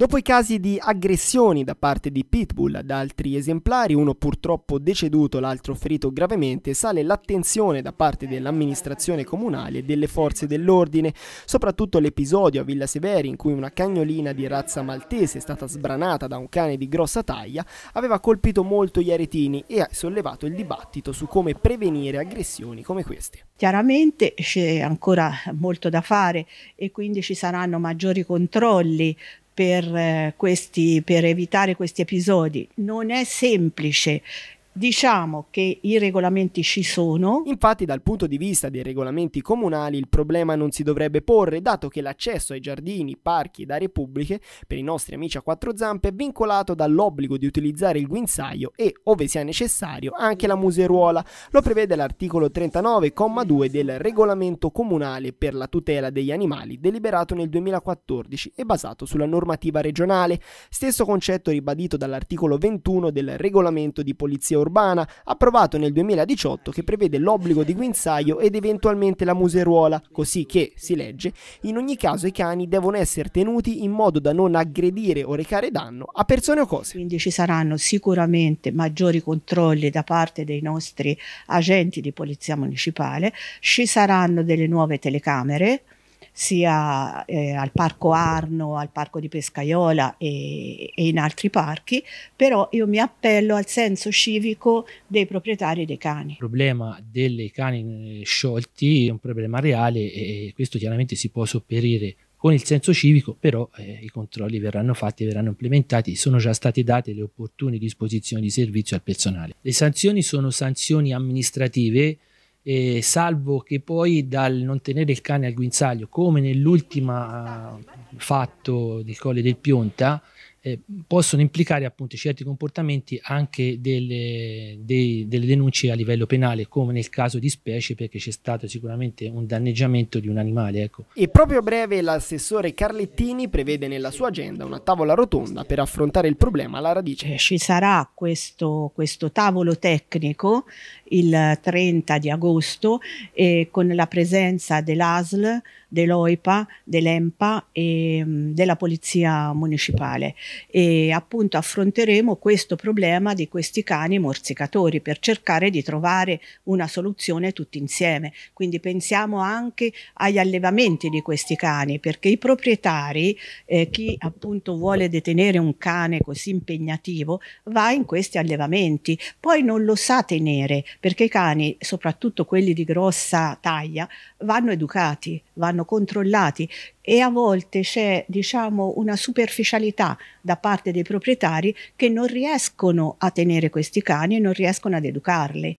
Dopo i casi di aggressioni da parte di Pitbull ad altri esemplari, uno purtroppo deceduto, l'altro ferito gravemente, sale l'attenzione da parte dell'amministrazione comunale e delle forze dell'ordine, soprattutto l'episodio a Villa Severi in cui una cagnolina di razza maltese è stata sbranata da un cane di grossa taglia, aveva colpito molto gli aretini e ha sollevato il dibattito su come prevenire aggressioni come queste. Chiaramente c'è ancora molto da fare e quindi ci saranno maggiori controlli per, eh, questi, per evitare questi episodi. Non è semplice Diciamo che i regolamenti ci sono. Infatti dal punto di vista dei regolamenti comunali il problema non si dovrebbe porre dato che l'accesso ai giardini, parchi ed aree pubbliche per i nostri amici a quattro zampe è vincolato dall'obbligo di utilizzare il guinzaglio e, ove sia necessario, anche la museruola. Lo prevede l'articolo 39,2 del regolamento comunale per la tutela degli animali deliberato nel 2014 e basato sulla normativa regionale. Stesso concetto ribadito dall'articolo 21 del regolamento di polizia urbana urbana, approvato nel 2018 che prevede l'obbligo di guinzaglio ed eventualmente la museruola, così che, si legge, in ogni caso i cani devono essere tenuti in modo da non aggredire o recare danno a persone o cose. Quindi ci saranno sicuramente maggiori controlli da parte dei nostri agenti di polizia municipale, ci saranno delle nuove telecamere, sia eh, al parco Arno, al parco di Pescaiola e, e, in altri parchi, però io mi appello al senso civico dei proprietari dei cani. Il problema dei cani eh, sciolti è un problema reale e questo chiaramente si può sopperire con il senso civico, però eh, i controlli verranno fatti, e verranno implementati, sono già state date le opportune disposizioni di servizio al personale. Le sanzioni sono sanzioni amministrative eh, salvo che poi dal non tenere il cane al guinzaglio, come nell'ultima eh, fatto del Colle del Pionta, eh, possono implicare appunto certi comportamenti anche delle, dei, delle, denunce a livello penale, come nel caso di specie, perché c'è stato sicuramente un danneggiamento di un animale. Ecco. E proprio a breve l'assessore Carlettini prevede nella sua agenda una tavola rotonda per affrontare il problema alla radice. Eh, ci sarà questo, questo tavolo tecnico il 30 di agosto eh, con la presenza dell'ASL, dell'OIPA, dell'EMPA e mm, della Polizia Municipale e appunto affronteremo questo problema di questi cani morsicatori per cercare di trovare una soluzione tutti insieme. Quindi pensiamo anche agli allevamenti di questi cani perché i proprietari, eh, chi appunto vuole detenere un cane così impegnativo, va in questi allevamenti, poi non lo sa tenere perché i cani, soprattutto quelli di grossa taglia, vanno educati, vanno controllati e a volte c'è diciamo, una superficialità da parte dei proprietari che non riescono a tenere questi cani e non riescono ad educarli.